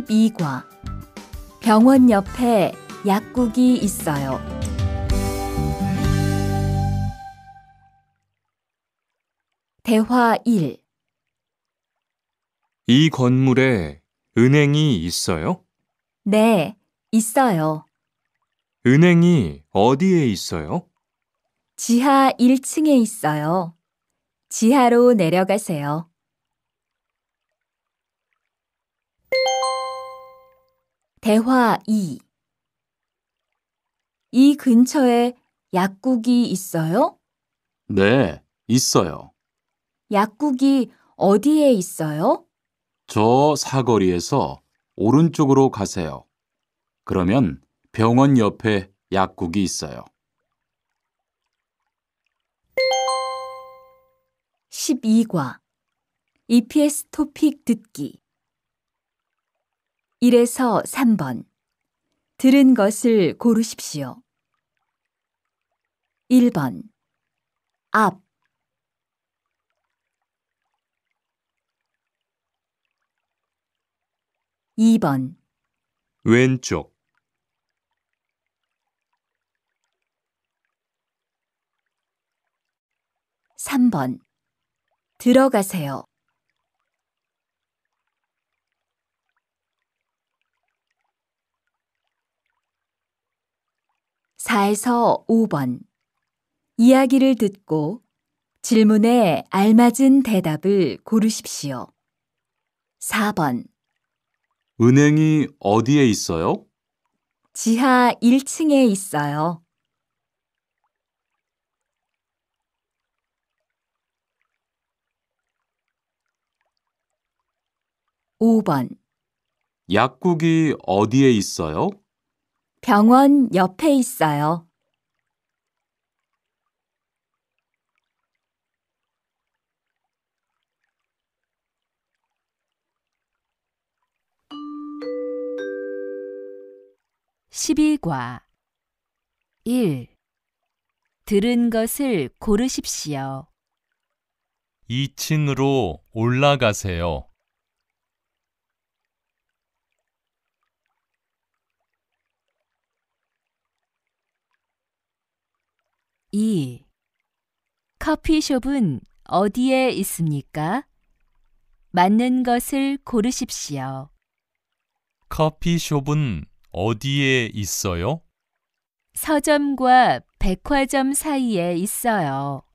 32과 병원 옆에 약국이 있어요. 대화 1. 이 건물에 은행이 있어요? 네, 있어요. 은행이 어디에 있어요? 지하 1층에 있어요. 지하로 내려가세요. 대화 2. 이 근처에 약국이 있어요? 네, 있어요. 약국이 어디에 있어요? 저 사거리에서 오른쪽으로 가세요. 그러면 병원 옆에 약국이 있어요. 12과 EPS 토픽 듣기 1에서 3번 들은 것을 고르십시오. 1번 앞 2번 왼쪽 3번 들어가세요. 4에서 5번 이야기를 듣고 질문에 알맞은 대답을 고르십시오. 4번 은행이 어디에 있어요? 지하 1층에 있어요. 5번 약국이 어디에 있어요? 병원 옆에 있어요. 1 2과 1. 들은 것을 고르십시오. 2층으로 올라가세요. 2. 커피숍은 어디에 있습니까? 맞는 것을 고르십시오. 커피숍은 어디에 있어요? 서점과 백화점 사이에 있어요.